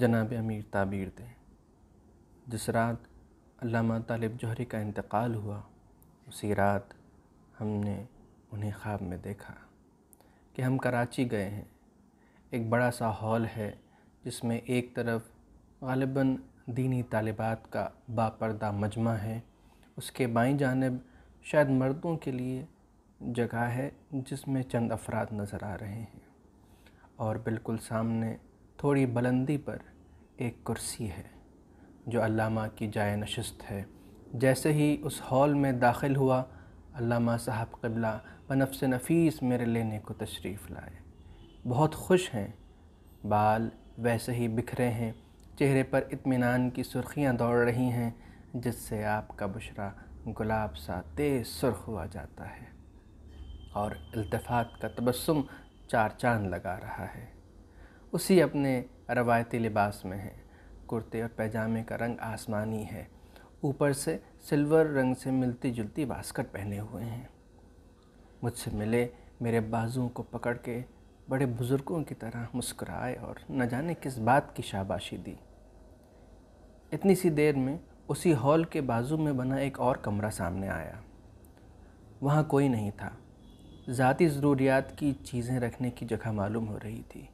जनाब अमीर ताबीर थे जिस रात अलामा तालिब जौहरी का इंतकाल हुआ उसी रात हमने उन्हें ख्वाब में देखा कि हम कराची गए हैं एक बड़ा सा हॉल है जिसमें एक तरफ गालिबा दीनी तालिबात का बापर्दा मजमा है उसके बाई जानब शायद मर्दों के लिए जगह है जिसमें चंद अफराद नज़र आ रहे हैं और बिल्कुल सामने थोड़ी बुलंदी पर एक कुर्सी है जो अल्लामा की जाय नशस्त है जैसे ही उस हॉल में दाखिल हुआ अल्लामा साहब कबला बनफ़ नफीस मेरे लेने को तशरीफ़ लाए बहुत खुश हैं बाल वैसे ही बिखरे हैं चेहरे पर इत्मीनान की सुर्खियाँ दौड़ रही हैं जिससे आपका बुशरा गुलाब सा तेज़ सुर्ख हुआ जाता है और अल्तफ़ात का तबस्सुम चार चांद लगा रहा है उसी अपने रवायती लिबास में है कुर्ते और पैजामे का रंग आसमानी है ऊपर से सिल्वर रंग से मिलती जुलती बास्कट पहने हुए हैं मुझसे मिले मेरे बाजुओं को पकड़ के बड़े बुज़ुर्गों की तरह मुस्कुराए और न जाने किस बात की शाबाशी दी इतनी सी देर में उसी हॉल के बाजू में बना एक और कमरा सामने आया वहाँ कोई नहीं था ज़ाती ज़रूरियात की चीज़ें रखने की जगह मालूम हो रही थी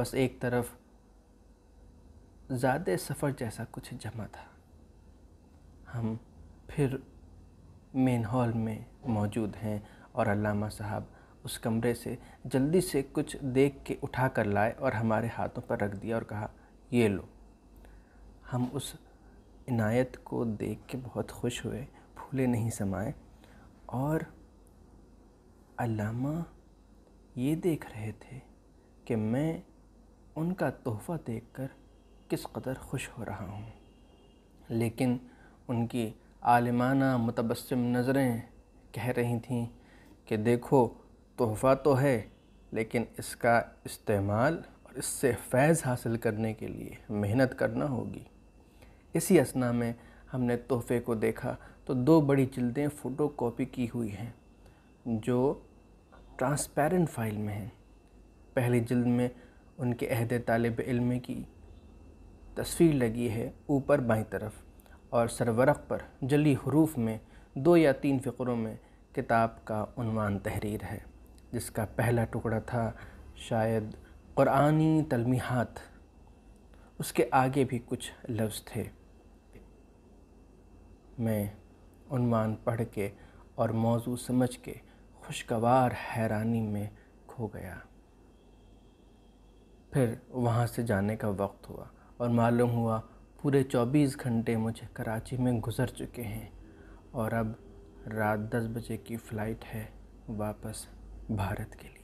बस एक तरफ ज़्यादा सफ़र जैसा कुछ जमा था हम फिर मेन हॉल में मौजूद हैं और अलामा साहब उस कमरे से जल्दी से कुछ देख के उठा कर लाए और हमारे हाथों पर रख दिया और कहा ये लो हम उस इनायत को देख के बहुत खुश हुए फूले नहीं समाए और अलामा ये देख रहे थे कि मैं उनका तोहफ़ा देखकर किस कदर खुश हो रहा हूँ लेकिन उनकी आलिमाना मुतबसम नज़रें कह रही थीं कि देखो तोहफ़ा तो है लेकिन इसका इस्तेमाल और इससे फैज़ हासिल करने के लिए मेहनत करना होगी इसी असना में हमने तोहफ़े को देखा तो दो बड़ी जल्दें फ़ोटो कॉपी की हुई हैं जो ट्रांसपेरेंट फाइल में हैं पहली जल्द में उनके अहद तालब इल्म की तस्वीर लगी है ऊपर बाई तरफ और सरवरक पर जली हरूफ में दो या तीन फ़िक्रों में किताब का उनवान तहरीर है जिसका पहला टुकड़ा था शायद क़ुरानी तलमीहत उसके आगे भी कुछ लफ्ज़ थे मैं उनवान पढ़ के और मौजू समझ के खुशगवार हैरानी में खो गया फिर वहाँ से जाने का वक्त हुआ और मालूम हुआ पूरे 24 घंटे मुझे कराची में गुज़र चुके हैं और अब रात 10 बजे की फ़्लाइट है वापस भारत के लिए